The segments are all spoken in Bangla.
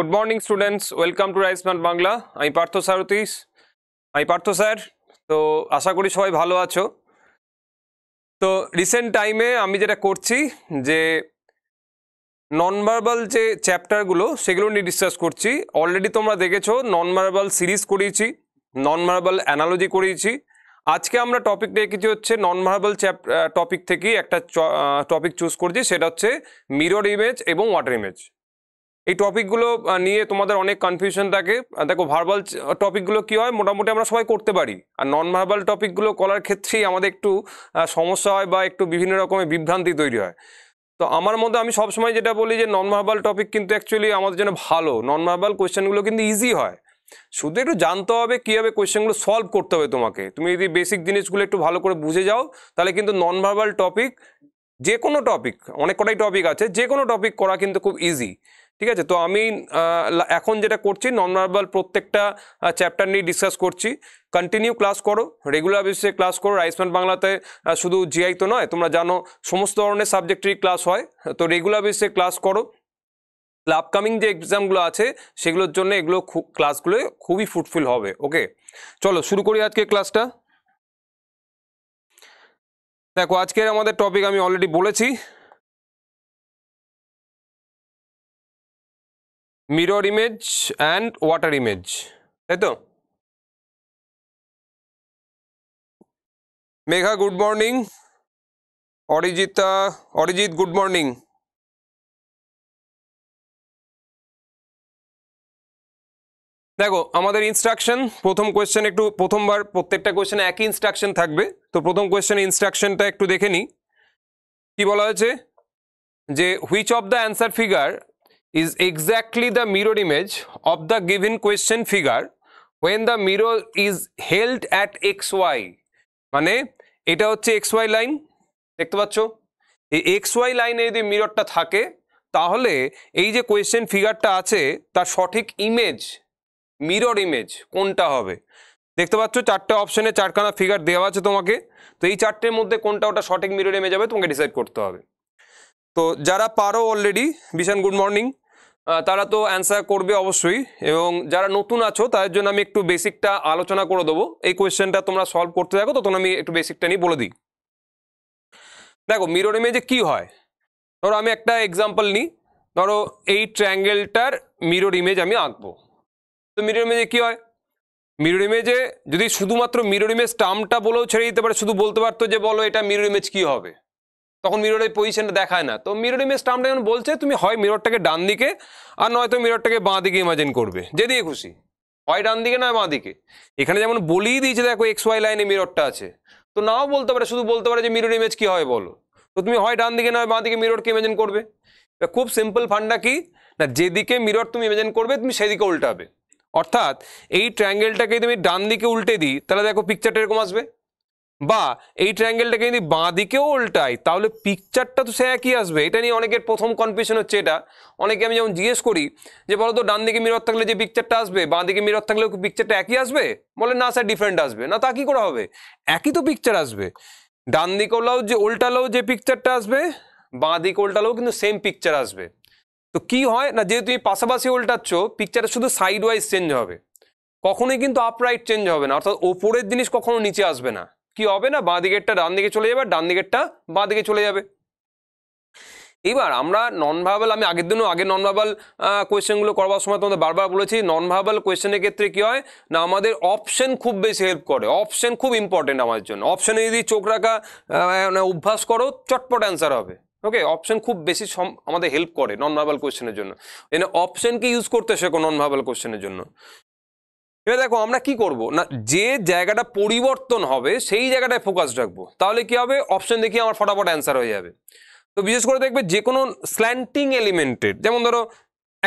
Good morning students welcome to রাইসমান বাংলা আমি পার্থ সারথীস আমি পার্থ স্যার তো আশা করি সবাই ভালো আছো তো রিসেন্ট টাইমে আমি যেটা করছি যে নন ভার্বাল যে চ্যাপ্টারগুলো সেগুলো নিয়ে ডিসকাস করছি অলরেডি তোমরা দেখেছো নন ভার্বাল সিরিজ করিয়েছি নন ভার্বাল অ্যানালজি করিয়েছি আজকে আমরা টপিক দেখেছি হচ্ছে নন ভার্বাল চ্যাপ টপিক থেকেই একটা টপিক চুজ করছি সেটা হচ্ছে মিরর ইমেজ এবং ওয়াটার ইমেজ এই টপিকগুলো নিয়ে তোমাদের অনেক কনফিউশন থাকে দেখো ভার্বাল টপিকগুলো কি হয় মোটামুটি আমরা সবাই করতে পারি আর নন ভার্বাল টপিকগুলো করার ক্ষেত্রেই আমাদের একটু সমস্যা হয় বা একটু বিভিন্ন রকমের বিভ্রান্তি তৈরি হয় তো আমার মধ্যে আমি সবসময় যেটা বলি যে নন ভার্বাল টপিক কিন্তু অ্যাকচুয়ালি আমাদের জন্য ভালো নন ভার্বাল কোয়েশ্চেনগুলো কিন্তু ইজি হয় শুধু একটু জানতে হবে কীভাবে কোয়েশ্চেনগুলো সলভ করতে হবে তোমাকে তুমি যদি বেসিক জিনিসগুলো একটু ভালো করে বুঝে যাও তাহলে কিন্তু নন ভার্বাল টপিক যে কোনো টপিক অনেক কটাই টপিক আছে যে কোনো টপিক করা কিন্তু খুব ইজি ঠিক আছে তো আমি এখন যেটা করছি নন নর্মাল প্রত্যেকটা চ্যাপ্টার নিয়ে ডিসকাস করছি কন্টিনিউ ক্লাস করো রেগুলার বেসিসে ক্লাস করো রাইসম্যান বাংলাতে শুধু জিআই তো নয় তোমরা জানো সমস্ত ধরনের সাবজেক্টেরই ক্লাস হয় তো রেগুলার বেসিসে ক্লাস করো আপকামিং যে এক্সামগুলো আছে সেগুলোর জন্য এগুলো ক্লাসগুলো খুবই ফুটফুল হবে ওকে চলো শুরু করি আজকে ক্লাসটা দেখো আজকের আমাদের টপিক আমি অলরেডি বলেছি mirror image and water image তাই তো Megha good morning Arijita Arijit good morning দেখো আমাদের ইনস্ট্রাকশন প্রথম কোয়েশ্চেন একটু প্রথমবার প্রত্যেকটা কোয়েশ্চেন একই ইনস্ট্রাকশন থাকবে তো প্রথম কোয়েশ্চেন ইনস্ট্রাকশনটা একটু দেখে নিই কী বলা হয়েছে যে which of the answer figure is exactly the mirror image of the given question figure when the mirror is held at xy মানে এটা হচ্ছে xy লাইন দেখতে পাচ্ছ এই xy লাইনে যদি মিররটা থাকে তাহলে এই যে কোয়েশ্চেন ফিগারটা আছে তার সঠিক ইমেজ মিরর ইমেজ কোনটা হবে দেখতে পাচ্ছ চারটে অপশনে চারখানা ফিগার দেওয়া আছে তোমাকে তো এই চারটের মধ্যে কোনটা ওটা সঠিক মিরর ইমেজ হবে তোমাকে ডিসাইড করতে হবে তো যারা পারো অলরেডি বিশান গুড মর্নিং তারা তো অ্যান্সার করবে অবশ্যই এবং যারা নতুন আছো তাদের জন্য আমি একটু বেসিকটা আলোচনা করে দেবো এই কোয়েশ্চেনটা তোমরা সলভ করতে থাকো তখন আমি একটু বেসিকটা নিয়ে বলে দিই দেখো মিরর ইমেজে কি হয় ধরো আমি একটা এক্সাম্পল নিই ধরো এই ট্র্যাঙ্গেলটার মিরর ইমেজ আমি আঁকবো তো মিরর ইমেজে কি হয় মিরর ইমেজে যদি শুধুমাত্র মিরর ইমেজ টার্মটা বলেও ছেড়ে দিতে পারে শুধু বলতে পারতো যে বলো এটা মিরর ইমেজ কি হবে তখন মিররের পজিশনটা দেখায় না তো মিরর ইমেজ টার্মটা যখন বলছে তুমি হয় মিররটাকে ডান দিকে আর নয়তো মিররটাকে বাঁ দিকে ইমাজিন করবে দিয়ে খুশি হয় ডান দিকে নয় বাঁ দিকে এখানে যেমন বলেই দিয়েছে দেখো এক্স ওয়াই লাইনে মিররটা আছে তো নাও বলতে পারে শুধু বলতে পারে যে মিরর ইমেজ কী হয় বলো তো তুমি হয় ডান দিকে নয় বাঁ দিকে মিররকে ইমাজিন করবে খুব সিম্পল ফান্ডা কি না যেদিকে মিরর তুমি ইমাজিন করবে তুমি সেদিকে উল্টাবে অর্থাৎ এই ট্রায়াঙ্গেলটাকে তুমি ডান দিকে উল্টে দিই তাহলে দেখো পিকচারটা এরকম আসবে বা এই ট্র্যাঙ্গেলটাকে যদি বাঁ দিকেও উল্টায় তাহলে পিকচারটা তো সে একই আসবে এটা নিয়ে অনেকের প্রথম কনফিউশন হচ্ছে এটা অনেকে আমি যেমন জিজ্ঞেস করি যে বলতো ডান দিকে মিরর থাকলে যে পিকচারটা আসবে বাঁ দিকে মিরর থাকলেও পিকচারটা একই আসবে বলে না স্যার ডিফারেন্ট আসবে না তা কী করা হবে একই তো পিকচার আসবে ডান দিকে ওলাও যে উল্টালেও যে পিকচারটা আসবে বাঁ দিকে উল্টালেও কিন্তু সেম পিকচার আসবে তো কি হয় না যেহেতু তুমি পাশাপাশি উল্টাচ্ছ পিকচারটা শুধু সাইড ওয়াইজ চেঞ্জ হবে কখনোই কিন্তু আপরাইট চেঞ্জ হবে না অর্থাৎ ওপরের জিনিস কখনো নিচে আসবে না কি হবে না বাঁ দিকেরটা ডান দিকে চলে যাবে আর ডান দিকেরটা বাঁ দিকে চলে যাবে এবার আমরা নন ভার্বাল আমি আগের দিনও আগে নন ভার্বাল কোয়েশ্চেনগুলো করবার সময় তোমাদের বারবার বলেছি নন ভার্বাল কোয়েশ্চেনের ক্ষেত্রে কী হয় না আমাদের অপশন খুব বেশি হেল্প করে অপশন খুব ইম্পর্টেন্ট আমার জন্য অপশনে যদি চোখ রাখা মানে অভ্যাস করো চটপট অ্যান্সার হবে ওকে অপশন খুব বেশি আমাদের হেল্প করে নন ভার্বাল কোয়েশ্চেনের জন্য এনে অপশনকে ইউজ করতে শেখো নন ভার্বাল কোয়েশ্চেনের জন্য এবার দেখো আমরা কি করব না যে জায়গাটা পরিবর্তন হবে সেই জায়গাটায় ফোকাস রাখবো তাহলে কি হবে অপশন দেখি আমার ফটাফট অ্যান্সার হয়ে যাবে তো বিশেষ করে দেখবে যে কোনো স্ল্যান্টিং এলিমেন্টেড যেমন ধরো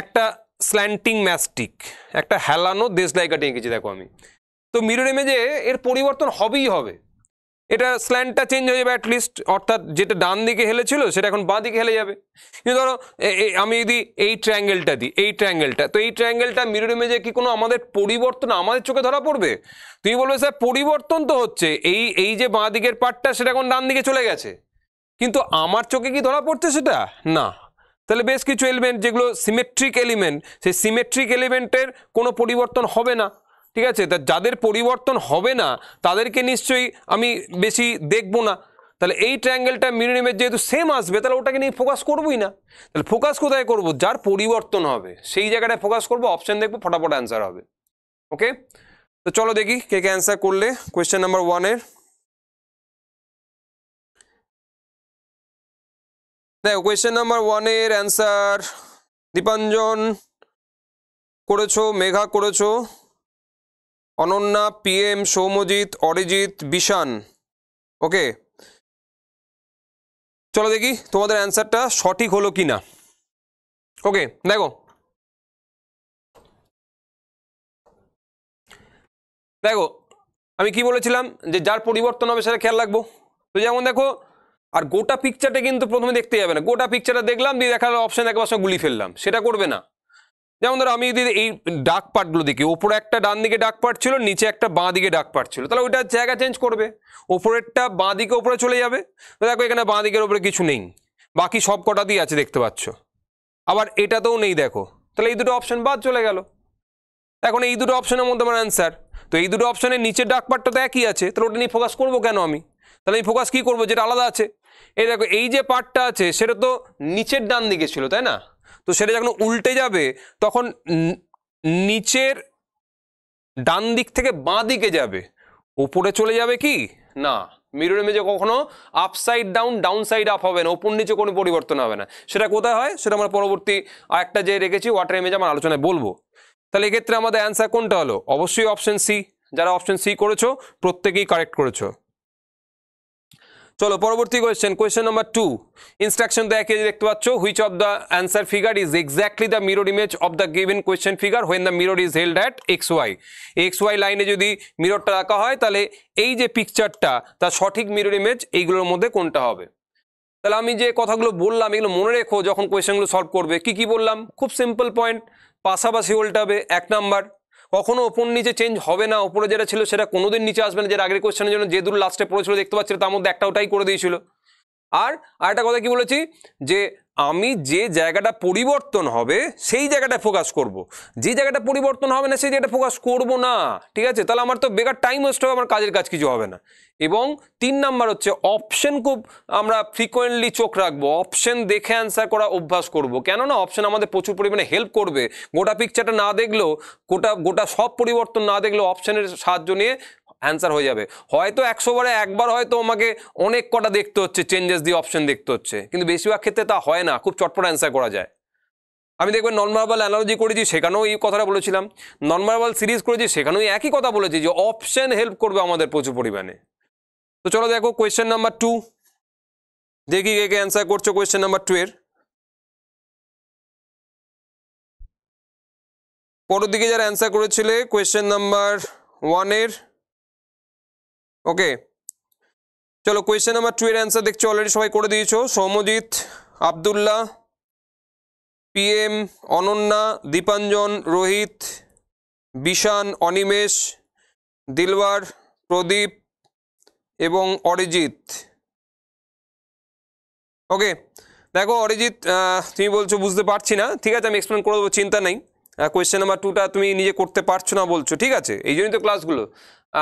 একটা স্ল্যান্টিং ম্যাস্টিক একটা হেলানো দেশলাইকাটি এঁকেছি দেখো আমি তো মিরর ইমেজে এর পরিবর্তন হবেই হবে এটা স্ল্যান্ডটা চেঞ্জ হয়ে যাবে অ্যাটলিস্ট অর্থাৎ যেটা ডান দিকে হেলেছিল সেটা এখন বাঁ দিকে হেলে যাবে কিন্তু ধরো আমি যদি এই ট্রাঙ্গেলটা দিই এই ট্রাঙ্গেলটা তো এই ট্রাঙ্গেলটা মিরর ইমেজে কি কোনো আমাদের পরিবর্তন আমাদের চোখে ধরা পড়বে তুমি বলবে স্যার পরিবর্তন তো হচ্ছে এই এই যে বাঁ দিকের পার্টটা সেটা এখন ডান দিকে চলে গেছে কিন্তু আমার চোখে কি ধরা পড়ছে সেটা না তাহলে বেশ কিছু এলিমেন্ট যেগুলো সিমেট্রিক এলিমেন্ট সেই সিমেট্রিক এলিমেন্টের কোনো পরিবর্তন হবে না ঠিক আছে তা যাদের পরিবর্তন হবে না তাদেরকে নিশ্চয়ই আমি বেশি দেখব না তাহলে এই ট্রায়াঙ্গেলটা মিনিমামের যেহেতু সেম আসবে তাহলে ওটাকে নিয়ে ফোকাস করবোই না তাহলে ফোকাস কোথায় করব যার পরিবর্তন হবে সেই জায়গাটায় ফোকাস করব অপশান দেখবো ফটাফট অ্যান্সার হবে ওকে তো চলো দেখি কে কে অ্যান্সার করলে কোয়েশ্চেন নাম্বার ওয়ানের দেখো কোয়েশ্চেন নাম্বার ওয়ানের অ্যান্সার দীপাঞ্জন করেছো মেঘা করেছো অনন্যা পিএম সৌমজিৎ অরিজিৎ বিশান ওকে চলো দেখি তোমাদের অ্যান্সারটা সঠিক হলো কি না ওকে দেখো দেখো আমি কি বলেছিলাম যে যার পরিবর্তন হবে সেটা খেয়াল রাখবো তো যেমন দেখো আর গোটা পিকচারটা কিন্তু প্রথমে দেখতে যাবে না গোটা পিকচারটা দেখলাম দিয়ে দেখার অপশান একবার সঙ্গে গুলি ফেললাম সেটা করবে না যেমন ধরো আমি যদি এই ডাক পাটগুলো দেখি ওপরে একটা ডান দিকে ডাক পাট ছিল নিচে একটা বাঁ দিকে ডাক পাট ছিল তাহলে ওইটা জায়গা চেঞ্জ করবে ওপরেরটা বাঁ দিকে ওপরে চলে যাবে দেখো এখানে বাঁ দিকের ওপরে কিছু নেই বাকি সব কটাতেই আছে দেখতে পাচ্ছ আবার এটাতেও নেই দেখো তাহলে এই দুটো অপশন বাদ চলে গেল এখন এই দুটো অপশনের মধ্যে আমার অ্যান্সার তো এই দুটো অপশনের নিচের ডাক পার্টটা তো একই আছে তাহলে ওটা নিয়ে ফোকাস করবো কেন আমি তাহলে আমি ফোকাস কী করবো যেটা আলাদা আছে এই দেখো এই যে পার্টটা আছে সেটা তো নিচের ডান দিকে ছিল তাই না তো সেটা যখন উল্টে যাবে তখন নিচের ডান দিক থেকে বাঁ দিকে যাবে ওপরে চলে যাবে কি না মিরর ইমেজে কখনো upside down down side up হবে না ওপর নিচে কোনো পরিবর্তন হবে না সেটা কোথায় হয় সেটা আমরা পরবর্তী আরেকটা যে রেখেছি ওয়াটার ইমেজ আমার আলোচনায় বলবো তাহলে এক্ষেত্রে আমাদের অ্যান্সার কোনটা হলো অবশ্যই অপশন সি যারা অপশন সি করেছো প্রত্যেকেই কারেক্ট করেছো চলো পরবর্তী question question number two instruction দেয়া কে দেখতে পাচ্ছ which of the answer figure is exactly the mirror image of the given question figure when the mirror is held at X Y X Y লাইনে যদি মিররটা রাখা হয় তাহলে এই যে পিকচারটা তার সঠিক মিরর ইমেজ এইগুলোর মধ্যে কোনটা হবে তাহলে আমি যে কথাগুলো বললাম এগুলো মনে রেখো যখন কোয়েশ্চেনগুলো সলভ করবে কি কি বললাম খুব সিম্পল পয়েন্ট পাশাপাশি উল্টাবে এক নাম্বার কখনো ওপর নিচে চেঞ্জ হবে না ওপরে যেটা ছিল সেটা কোনোদিন নিচে আসবে না যেটা আগের কোয়েশ্চনের জন্য যে দুটো লাস্টে পড়েছিল দেখতে পাচ্ছিল তার মধ্যে একটা ওটাই করে দিয়েছিল আর আরেকটা কথা কি বলেছি যে আমি যে জায়গাটা পরিবর্তন হবে সেই জায়গাটা ফোকাস করব। যে জায়গাটা পরিবর্তন হবে না সেই জায়গাটা ফোকাস করব না ঠিক আছে তাহলে আমার তো বেকার টাইম ওয়েস্ট হবে আমার কাজের কাজ কিছু হবে না এবং তিন নাম্বার হচ্ছে অপশন খুব আমরা ফ্রিকোয়েন্টলি চোখ রাখবো অপশন দেখে অ্যান্সার করা অভ্যাস করব। কেননা অপশন আমাদের প্রচুর পরিমাণে হেল্প করবে গোটা পিকচারটা না দেখলেও গোটা গোটা সব পরিবর্তন না দেখলেও অপশনের সাহায্য নিয়ে অ্যান্সার হয়ে যাবে হয়তো একশো বারে একবার হয়তো আমাকে অনেক কটা দেখতে হচ্ছে চেঞ্জেস দিয়ে অপশন দেখতে হচ্ছে কিন্তু বেশিরভাগ ক্ষেত্রে তা হয় না খুব চটপট অ্যান্সার করা যায় আমি দেখবেন নন মার্বাল অ্যানালজি করেছি সেখানেও এই কথাটা বলেছিলাম নন মার্বাল সিরিজ করেছি সেখানেও একই কথা বলেছি যে অপশন হেল্প করবে আমাদের প্রচুর পরিমাণে তো চলো দেখো কোয়েশ্চেন নাম্বার টু দেখি কে কে অ্যান্সার করছো কোয়েশ্চেন নাম্বার টু এর পরের দিকে যারা অ্যান্সার করেছিলে কোয়েশ্চেন নাম্বার ওয়ানের ওকে চলো কোয়েশ্চেন নাম্বার টু এর অ্যান্সার দেখছো অলরেডি সবাই করে দিয়েছো সৌমজিৎ আবদুল্লাহ এম অনন্যা দীপাঞ্জন রোহিত বিশান অনিমেষ দিলওয়ার প্রদীপ এবং অরিজিৎ ওকে দেখো অরিজিৎ তুমি বলছো বুঝতে পারছি না ঠিক আছে আমি এক্সপ্লেন করে দেবো চিন্তা নেই কোয়েশ্চেন নাম্বার টুটা তুমি নিজে করতে পারছো না বলছো ঠিক আছে এই জন্যই তো ক্লাসগুলো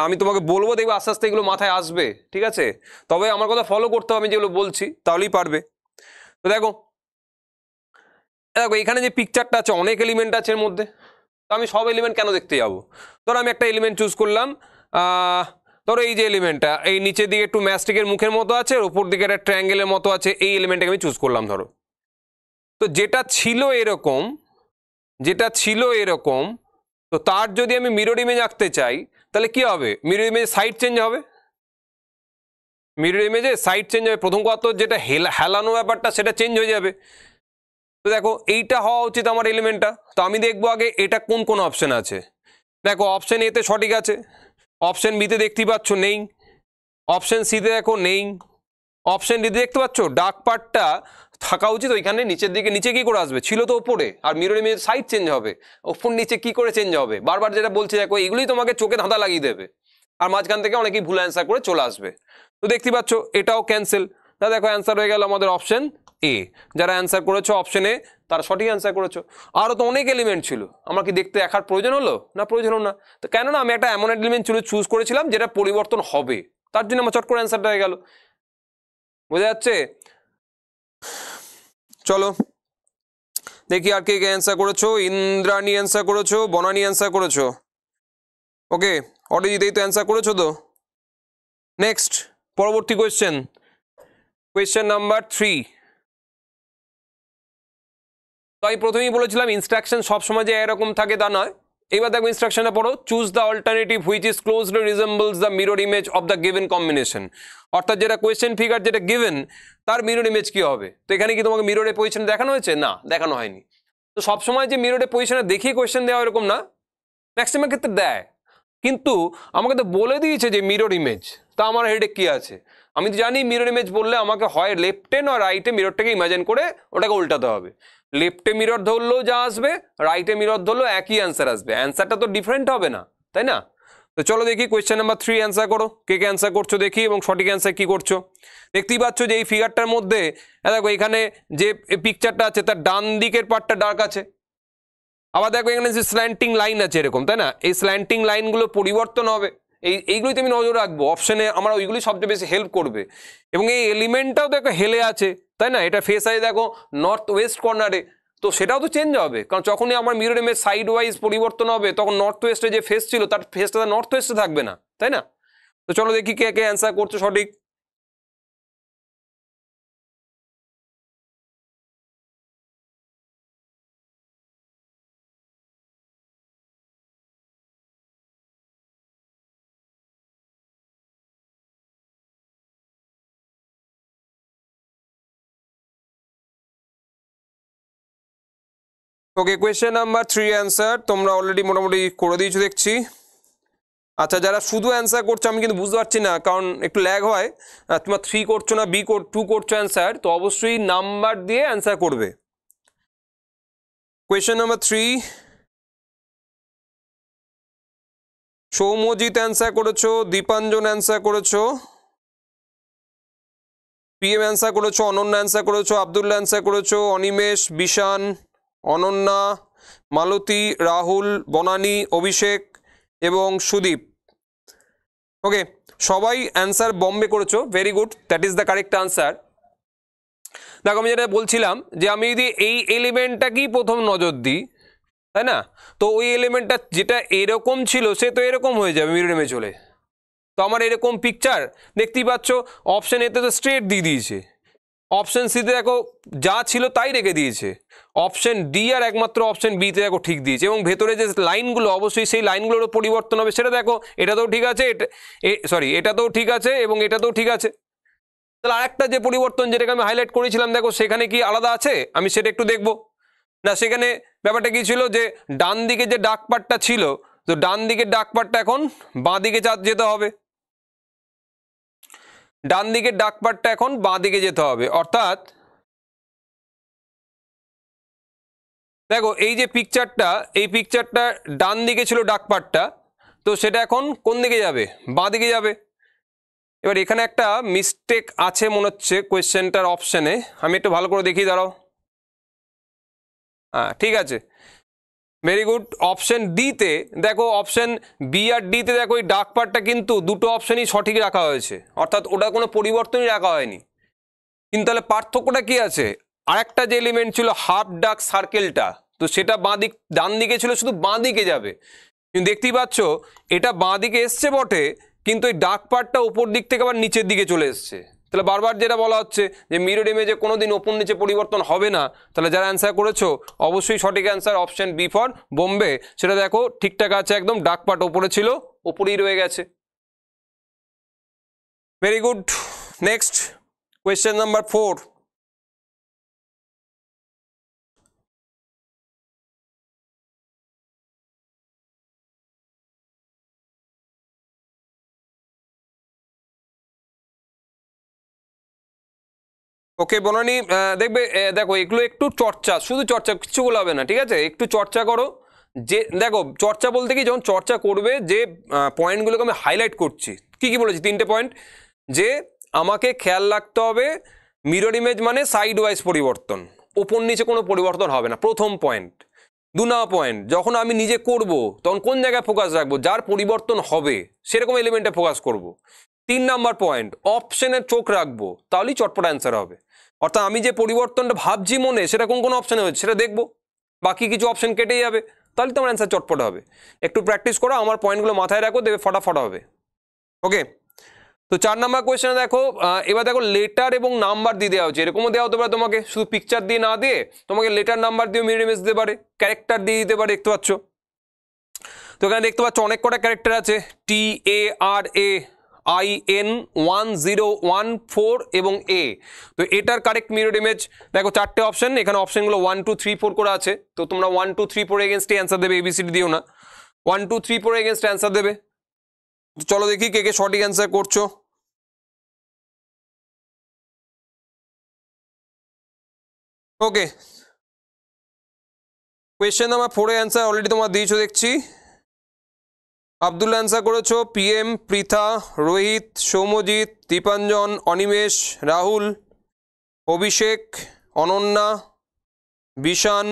আমি তোমাকে বলবো দেখবো আস্তে আস্তে এগুলো মাথায় আসবে ঠিক আছে তবে আমার কথা ফলো করতে হবে আমি যেগুলো বলছি তাহলেই পারবে তো দেখো দেখো এখানে যে পিকচারটা আছে অনেক এলিমেন্ট আছে এর মধ্যে তো আমি সব এলিমেন্ট কেন দেখতে যাবো ধরো আমি একটা এলিমেন্ট চুজ করলাম ধরো এই যে এলিমেন্টটা এই নিচের দিকে একটু ম্যাস্টিকের মুখের মতো আছে ওপর দিকে একটা ট্রায়াঙ্গেলের মতো আছে এই এলিমেন্টটাকে আমি চুজ করলাম ধরো তো যেটা ছিল এরকম যেটা ছিল এরকম তো তার যদি আমি মিরর ইমেজ আঁকতে চাই তাহলে কি হবে মিরর ইমেজ সাইড চেঞ্জ হবে মিরর ইমেজে সাইড চেঞ্জ হবে প্রথম কথা যেটা হেলা হেলানো ব্যাপারটা সেটা চেঞ্জ হয়ে যাবে তো দেখো এইটা হওয়া উচিত আমার এলিমেন্টটা তো আমি দেখবো আগে এটা কোন কোন অপশন আছে দেখো অপশন এতে সঠিক আছে অপশন বিতে দেখতেই পাচ্ছ নেই অপশন সিতে দেখো নেই অপশন ডিতে দেখতে পাচ্ছ ডাক পার্টটা থাকা উচিত ওইখানে নিচের দিকে নিচে কি করে আসবে ছিল তো ওপরে আর মিরর ইমেজ সাইড চেঞ্জ হবে ওপর নিচে কি করে চেঞ্জ হবে বারবার যেটা বলছে দেখো এগুলোই তোমাকে চোখে ধাঁধা লাগিয়ে দেবে আর মাঝখান থেকে অনেকেই ভুল অ্যান্সার করে চলে আসবে তো দেখতে পাচ্ছ এটাও ক্যান্সেল তা দেখো অ্যান্সার হয়ে গেল আমাদের অপশন এ যারা অ্যান্সার করেছো অপশনে তারা সঠিক অ্যান্সার করেছো আরও তো অনেক এলিমেন্ট ছিল আমার কি দেখতে দেখার প্রয়োজন হলো না প্রয়োজন হলো না তো কেননা আমি একটা এমন এলিমেন্ট ছিল চুজ করেছিলাম যেটা পরিবর্তন হবে তার জন্য আমার চট করে অ্যান্সারটা হয়ে গেল বোঝা যাচ্ছে চলো দেখি আর কে কে অ্যান্সার করেছো ইন্দ্রাণী অ্যান্সার করেছো বনানী অ্যান্সার করেছো ওকে অটোজিতেই তো অ্যান্সার করেছো তো নেক্সট পরবর্তী কোয়েশ্চেন কোয়েশ্চেন নাম্বার থ্রি তো আমি প্রথমেই বলেছিলাম ইনস্ট্রাকশন সবসময় যে এরকম থাকে তা নয় এবার দেখো ইনস্ট্রাকশনে পড়ো choose the alternative which is closely resembles the mirror image of the given combination অর্থাৎ যেটা কোয়েশ্চেন ফিগার যেটা গিভেন তার মিরর ইমেজ কি হবে তো এখানে কি তোমাকে মিররের পজিশন দেখানো হয়েছে না দেখানো হয়নি তো সবসময় যে মিররের পজিশনে দেখিয়ে কোয়েশ্চেন দেওয়া এরকম না ম্যাক্সিমাম ক্ষেত্রে দেয় কিন্তু আমাকে তো বলে দিয়েছে যে মিরর ইমেজ তা আমার হেডেক কী আছে আমি তো জানি মিরর ইমেজ বললে আমাকে হয় লেফটে না রাইটে মিররটাকে ইমাজিন করে ওটাকে উল্টাতে হবে লেফটে মিরর ধরলেও যা আসবে রাইটে মিরর ধরলেও একই অ্যান্সার আসবে অ্যান্সারটা তো ডিফারেন্ট হবে না তাই না তো চলো দেখি কোয়েশ্চেন নাম্বার থ্রি অ্যান্সার করো কে কে অ্যান্সার করছো দেখি এবং সঠিক অ্যান্সার কি করছো দেখতেই পাচ্ছ যে এই ফিগারটার মধ্যে দেখো এখানে যে পিকচারটা আছে তার ডান দিকের পার্টটা ডার্ক আছে আবার দেখো এখানে যে স্ল্যান্টিং লাইন আছে এরকম তাই না এই স্ল্যান্টিং লাইনগুলো পরিবর্তন হবে এই এইগুলিতে আমি নজর রাখবো অপশনে আমার ওইগুলি সবচেয়ে বেশি হেল্প করবে এবং এই এলিমেন্টটাও দেখো হেলে আছে তাই না এটা ফেস আছে দেখো নর্থ ওয়েস্ট কর্নারে তো সেটাও তো চেঞ্জ হবে কারণ যখনই আমার মিরর এমের সাইড ওয়াইজ পরিবর্তন হবে তখন নর্থ ওয়েস্টে যে ফেস ছিল তার ফেসটা নর্থ ওয়েস্টে থাকবে না তাই না তো চলো দেখি কে কে অ্যান্সার করছে সঠিক okay question number three answer তোমরা অলরেডি মোটামুটি করে দিয়েছো দেখছি আচ্ছা যারা শুধু অ্যান্সার করছো আমি কিন্তু বুঝতে পারছি না কারণ একটু ল্যাগ হয় তোমার থ্রি করছো না বি টু করছো অ্যান্সার তো অবশ্যই নাম্বার দিয়ে অ্যান্সার করবে question number three Soumajit answer করেছো দীপাঞ্জন অ্যান্সার করেছো পিএম অ্যান্সার করেছো অনন্য অ্যান্সার করেছো আবদুল্লা অ্যান্সার করেছো অনিমেষ বিশান অনন্যা মালতি রাহুল বনানি অভিষেক এবং সুদীপ ওকে সবাই অ্যান্সার বম্বে করেছো very good that is the correct answer দেখো আমি যেটা বলছিলাম যে আমি যদি এই এলিমেন্টটাকেই প্রথম নজর দিই তাই না তো ওই এলিমেন্টটা যেটা এরকম ছিল সে তো এরকম হয়ে যাবে মিড নেমে চলে তো আমার এরকম পিকচার দেখতেই পাচ্ছ অপশান এতে তো স্ট্রেট দিয়ে দিয়েছে অপশান সিতে দেখো যা ছিল তাই রেখে দিয়েছে অপশন ডি আর একমাত্র অপশন বিতে দেখো ঠিক দিয়েছে এবং ভেতরে যে লাইনগুলো অবশ্যই সেই লাইনগুলোরও পরিবর্তন হবে সেটা দেখো এটাতেও ঠিক আছে এটা সরি এটাতেও ঠিক আছে এবং এটাতেও ঠিক আছে তাহলে আরেকটা যে পরিবর্তন যেটাকে আমি হাইলাইট করেছিলাম দেখো সেখানে কি আলাদা আছে আমি সেটা একটু দেখব না সেখানে ব্যাপারটা কি ছিল যে ডান দিকে যে ডাকপাটটা ছিল তো ডান দিকের ডাকপাটটা এখন বাঁ দিকে যেতে হবে ডান দিকের ডাকপাটটা এখন বাঁ দিকে যেতে হবে অর্থাৎ দেখো এই যে পিকচারটা এই পিকচারটা ডান দিকে ছিল ডাকপাটটা তো সেটা এখন কোন দিকে যাবে বাঁ দিকে যাবে এবার এখানে একটা মিস্টেক আছে মনে হচ্ছে কোয়েশ্চেনটার অপশানে আমি একটু ভালো করে দেখি দাঁড়াও হ্যাঁ ঠিক আছে ভেরি গুড অপশান ডিতে দেখো অপশান বি আর ডিতে দেখো এই ডাক পার্টটা কিন্তু দুটো অপশানই সঠিক রাখা হয়েছে অর্থাৎ ওটা কোনো পরিবর্তনই রাখা হয়নি কিন্তু তাহলে পার্থক্যটা কি আছে আরেকটা যে এলিমেন্ট ছিল হাফ ডাক সার্কেলটা তো সেটা বাঁ দিক ডান দিকে ছিল শুধু বাঁ দিকে যাবে তুমি দেখতেই পাচ্ছ এটা বাঁ দিকে এসছে বটে কিন্তু এই ডাক পাটটা ওপর দিক থেকে আবার নিচের দিকে চলে এসছে তাহলে বারবার যেটা বলা হচ্ছে যে মিরর ইমেজে কোনো দিন ওপর নিচে পরিবর্তন হবে না তাহলে যারা অ্যান্সার করেছো অবশ্যই সঠিক answer option B for Bombay সেটা দেখো ঠিকঠাক আছে একদম ডাক পাট ওপরে ছিল ওপরেই রয়ে গেছে very good next question number four okay Banani দেখবে দেখো এগুলো একটু চর্চা শুধু চর্চা কিছু হবে না ঠিক আছে একটু চর্চা করো যে দেখো চর্চা বলতে কি যখন চর্চা করবে যে পয়েন্টগুলোকে আমি হাইলাইট করছি কি কি বলেছি তিনটে পয়েন্ট যে আমাকে খেয়াল রাখতে হবে মিরর ইমেজ মানে সাইড ওয়াইজ পরিবর্তন ওপর নিচে কোনো পরিবর্তন হবে না প্রথম পয়েন্ট দু নম্বর পয়েন্ট যখন আমি নিজে করব তখন কোন জায়গায় ফোকাস রাখবো যার পরিবর্তন হবে সেরকম এলিমেন্টে ফোকাস করব। তিন নাম্বার পয়েন্ট অপশনের চোখ রাখবো তাহলেই চটপট অ্যান্সার হবে অর্থাৎ আমি যে পরিবর্তনটা ভাবছি মনে সেরকম কোনো অপশানে হয়েছে সেটা দেখবো বাকি কিছু অপশান কেটে যাবে তাহলে তোমার অ্যান্সার চটপট হবে একটু প্র্যাকটিস করো আমার পয়েন্টগুলো মাথায় রাখো দেবে ফটাফট হবে ওকে তো চার নাম্বার কোয়েশনে দেখো এবার দেখো লেটার এবং নাম্বার দিয়ে দেওয়া হচ্ছে এরকমও দেওয়া হতে পারে তোমাকে শুধু পিকচার দিয়ে না দিয়ে তোমাকে লেটার নাম্বার দিয়েও মিনিমেজ দিতে পারে ক্যারেক্টার দিয়ে দিতে পারে দেখতে পাচ্ছ তো এখানে দেখতে পাচ্ছ অনেক কটা ক্যারেক্টার আছে T A R A I N one zero one four এবং এ তো এটার কারেক্ট মিরর ইমেজ দেখো চারটে অপশন এখানে অপশনগুলো ওয়ান টু থ্রি ফোর করে আছে তো তোমরা ওয়ান টু থ্রি ফোর এগেনস্টে অ্যান্সার দেবে এবিসিডি দিও না one two three four against answer দেবে চলো দেখি কে কে সঠিক অ্যান্সার করছো ওকে কোয়েশ্চেন নাম্বার ফোরের অ্যান্সার অলরেডি তোমার দিয়েছো দেখছি আব্দুল অ্যান্সার করেছ পিএম পৃথা রোহিত সৌমজিৎ দীপাঞ্জন অনিমেষ রাহুল অভিষেক অনন্যা বিশান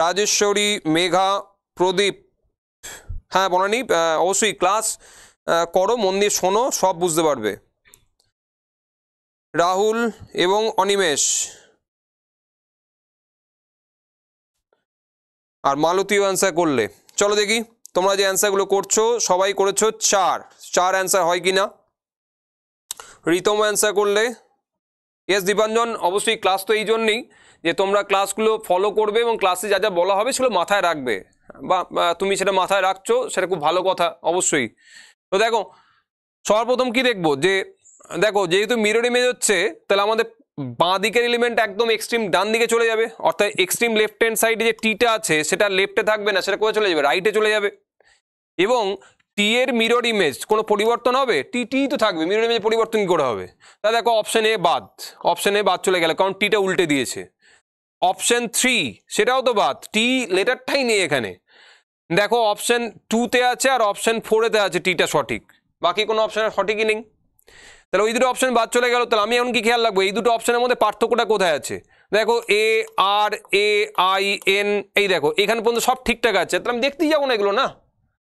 রাজেশ্বরী মেঘা প্রদীপ হ্যাঁ বনানি অবশ্যই ক্লাস করো মন দিয়ে শোনো সব বুঝতে পারবে রাহুল এবং অনিমেষ আর মালতীয় অ্যান্সার করলে চলো দেখি তোমরা যে অ্যান্সারগুলো করছো সবাই করেছো চার চার অ্যান্সার হয় কি না রিতম অ্যান্সার করলে এস দীপাঞ্জন অবশ্যই ক্লাস তো এই জন্যেই যে তোমরা ক্লাসগুলো ফলো করবে এবং ক্লাসে যা যা বলা হবে সেগুলো মাথায় রাখবে বা তুমি সেটা মাথায় রাখছো সেটা খুব ভালো কথা অবশ্যই তো দেখো সর্বপ্রথম কি দেখবো যে দেখো যেহেতু মিরর ইমেজ হচ্ছে তাহলে আমাদের বাঁ দিকের এলিমেন্ট একদম এক্সট্রিম ডান দিকে চলে যাবে অর্থাৎ এক্সট্রিম লেফট হ্যান্ড সাইডে যে টিটা আছে সেটা লেফটে থাকবে না সেটা কোথায় চলে যাবে রাইটে চলে যাবে এবং টি এর মিরর ইমেজ কোনো পরিবর্তন হবে টি টি তো থাকবে মিরর ইমেজ পরিবর্তন করে হবে তা দেখো অপশন এ বাদ অপশন এ বাদ চলে গেল কারণ টিটা উল্টে দিয়েছে অপশন থ্রি সেটাও তো বাদ টি লেটারটাই নেই এখানে দেখো অপশন টুতে আছে আর অপশন ফোরেতে আছে টিটা সঠিক বাকি কোনো অপশানের সঠিকই নেই তাহলে ওই দুটো অপশন বাদ চলে গেল তাহলে আমি এখন কি খেয়াল রাখবো এই দুটো অপশনের মধ্যে পার্থক্যটা কোথায় আছে দেখো এ আর এ আই এন এই দেখো এখানে পর্যন্ত সব ঠিকঠাক আছে তাহলে আমি দেখতেই যাবো না এগুলো না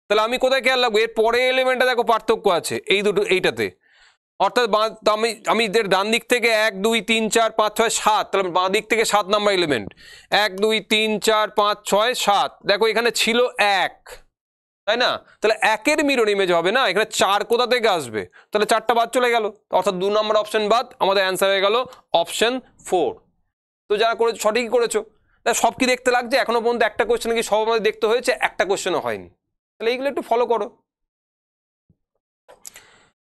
তাহলে আমি কোথায় খেয়াল রাখবো এর পরে এলিমেন্টটা দেখো পার্থক্য আছে এই দুটো এইটাতে অর্থাৎ আমি আমি এদের ডান দিক থেকে এক দুই তিন চার পাঁচ ছয় সাত তাহলে বাঁ দিক থেকে সাত নাম্বার এলিমেন্ট এক দুই তিন চার পাঁচ ছয় সাত দেখো এখানে ছিল এক তাই না তাহলে একের মিরর ইমেজ হবে না এখানে চার কোথা থেকে আসবে তাহলে চারটা বাদ চলে গেল অর্থাৎ দু নম্বর অপশন বাদ আমাদের অ্যান্সার হয়ে গেল অপশন ফোর তো যারা করে সঠিক করেছো সব কি দেখতে লাগছে এখনও পর্যন্ত একটা কোয়েশ্চেন কি সব আমাদের দেখতে হয়েছে একটা কোয়েশ্চেনও হয়নি তাহলে এইগুলো একটু ফলো করো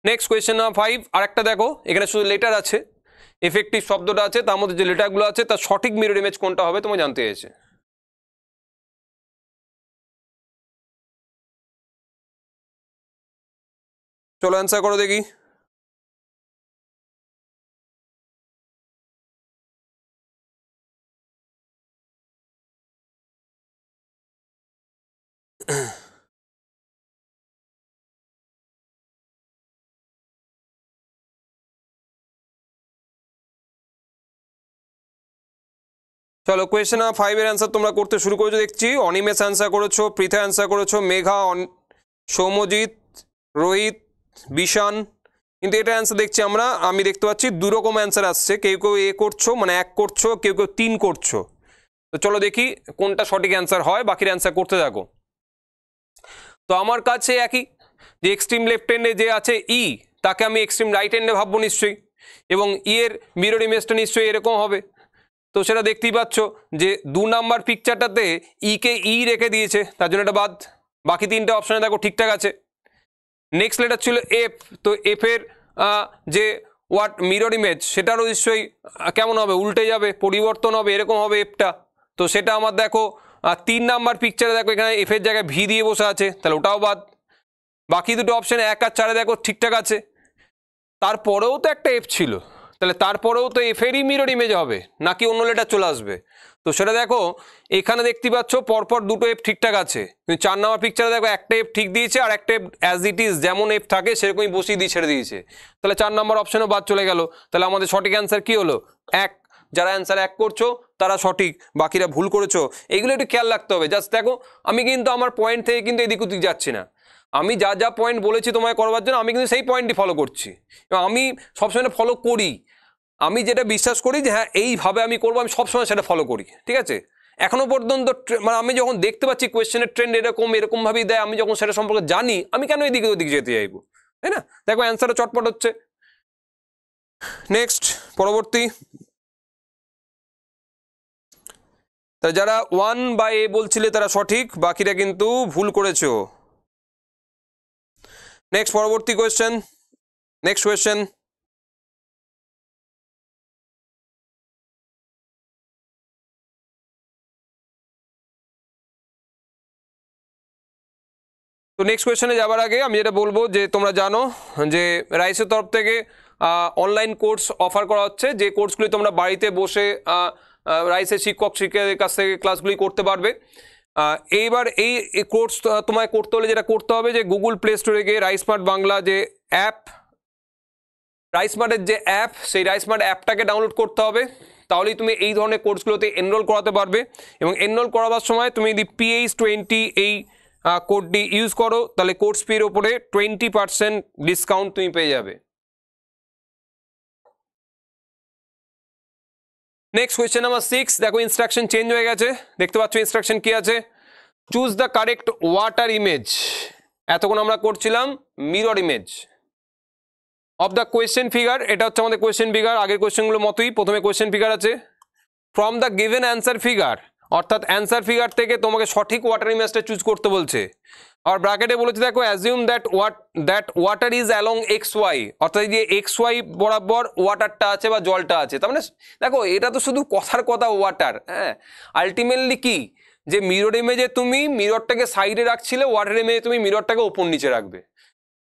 নেক্সট কোয়েশ্চেন নাম্বার ফাইভ আর একটা দেখো এখানে শুধু লেটার আছে এফেক্টিভ শব্দটা আছে তার মধ্যে যে লেটারগুলো আছে তার সঠিক মিরর ইমেজ কোনটা হবে তোমায় জানতে চাইছে চলো অ্যান্সার করো দেখি চলো কোয়েশ্চেন আর ফাইভের অ্যান্সার তোমরা করতে শুরু করেছো দেখছি অনিমেষ অ্যান্সার করেছো পৃথা অ্যান্সার করেছো মেঘা সৌমজিৎ রোহিত বিশান কিন্তু এটা অ্যান্সার দেখছি আমরা আমি দেখতে পাচ্ছি দু রকম অ্যান্সার আসছে কেউ কেউ এ করছো মানে এক করছো কেউ কেউ তিন করছো তো চলো দেখি কোনটা সঠিক অ্যান্সার হয় বাকির অ্যান্সার করতে থাকো তো আমার কাছে একই যে এক্সট্রিম লেফট হ্যান্ডে যে আছে ই e, তাকে আমি এক্সট্রিম রাইট হ্যান্ডে ভাববো নিশ্চয়ই এবং ই e এর মিরর ইমেজটা নিশ্চয়ই এরকম হবে তো সেটা দেখতেই পাচ্ছ যে দু নাম্বার পিকচারটাতে ইকে e ই রেখে দিয়েছে তার জন্য এটা বাদ বাকি তিনটা অপশানে দেখো ঠিকঠাক আছে নেক্সট লেটার ছিল এফ তো এফের যে হোয়াট মিরর ইমেজ সেটারও নিশ্চয়ই কেমন হবে উল্টে যাবে পরিবর্তন হবে এরকম হবে এফটা তো সেটা আমার দেখো তিন নাম্বার পিকচারে দেখো এখানে এফের জায়গায় ভি দিয়ে বসে আছে তাহলে ওটাও বাদ বাকি দুটো অপশান এক আর চারে দেখো ঠিকঠাক আছে তারপরেও তো একটা এফ ছিল তাহলে তারপরেও তো এফেরই মিরর ইমেজ হবে নাকি অন্য লেটার চলে আসবে তো সেটা দেখো এখানে দেখতে পাচ্ছ পরপর দুটো এফ ঠিকঠাক আছে তুমি চার নাম্বার পিকচারে দেখো একটা এফ ঠিক দিয়েছে আর একটা এফ অ্যাজ ইট ইজ যেমন এফ থাকে সেরকমই বসিয়ে দিয়ে ছেড়ে দিয়েছে তাহলে চার নাম্বার অপশনও বাদ চলে গেল তাহলে আমাদের সঠিক অ্যান্সার কি হলো এক যারা অ্যান্সার এক করছো তারা সঠিক বাকিরা ভুল করেছো এগুলো একটু খেয়াল রাখতে হবে জাস্ট দেখো আমি কিন্তু আমার পয়েন্ট থেকে কিন্তু এদিক ওদিক যাচ্ছি না আমি যা যা পয়েন্ট বলেছি তোমায় করবার জন্য আমি কিন্তু সেই পয়েন্টটি ফলো করছি এবং আমি সবসময় ফলো করি আমি যেটা বিশ্বাস করি যে হ্যাঁ এইভাবে আমি করবো আমি সবসময় সেটা ফলো করি ঠিক আছে এখনও পর্যন্ত মানে আমি যখন দেখতে পাচ্ছি কোয়েশ্চেনের ট্রেন্ড এরকম এরকমভাবেই দেয় আমি যখন সেটা সম্পর্কে জানি আমি কেন এদিকে ওদিকে যেতে চাইবো তাই না দেখো অ্যান্সারটা চটপট হচ্ছে নেক্সট পরবর্তী তা যারা ওয়ান বা এ বলছিলে তারা সঠিক বাকিরা কিন্তু ভুল করেছো নেক্সট পরবর্তী কোয়েশ্চেন নেক্সট কোয়েশ্চেন তো নেক্সট কোয়েশনে যাওয়ার আগে আমি যেটা বলবো যে তোমরা জানো যে রাইসের তরফ থেকে অনলাইন কোর্স অফার করা হচ্ছে যে কোর্সগুলি তোমরা বাড়িতে বসে রাইসের শিক্ষক শিক্ষকের কাছ থেকে ক্লাসগুলি করতে পারবে এইবার এই কোর্স তোমায় করতে হলে যেটা করতে হবে যে গুগল প্লে স্টোরে গিয়ে রাইসমার্ট বাংলা যে অ্যাপ রাইসমার্টের যে অ্যাপ সেই রাইসমার্ট অ্যাপটাকে ডাউনলোড করতে হবে তাহলেই তুমি এই ধরনের কোর্সগুলোতে এনরোল করাতে পারবে এবং এনরোল করাবার সময় তুমি যদি পিএইচ টোয়েন্টি এই কোডটি ইউজ করো তাহলে কোর্স ফির ওপরে টোয়েন্টি পার্সেন্ট ডিসকাউন্ট তুমি পেয়ে যাবে নেক্সট কোয়েশ্চেন নাম্বার সিক্স দেখো ইনস্ট্রাকশন চেঞ্জ হয়ে গেছে দেখতে পাচ্ছ ইনস্ট্রাকশন কি আছে choose the correct water image এতক্ষণ আমরা করছিলাম mirror image of the question figure এটা হচ্ছে আমাদের কোয়েশ্চেন ফিগার আগের কোয়েশ্চেনগুলো মতোই প্রথমে কোয়েশ্চেন ফিগার আছে from the given answer figure অর্থাৎ অ্যান্সার ফিগার থেকে তোমাকে সঠিক ওয়াটার ইমেজটা চুজ করতে বলছে আর ব্র্যাকেটে বলেছে দেখো assume that what that water is along X Y অর্থাৎ যে এক্স ওয়াই বরাবর ওয়াটারটা আছে বা জলটা আছে তার মানে দেখো এটা তো শুধু কথার কথা ওয়াটার হ্যাঁ আলটিমেটলি কি যে মিরর ইমেজে তুমি মিররটাকে সাইডে রাখছিলে ওয়াটার ইমেজে তুমি মিররটাকে ওপর নিচে রাখবে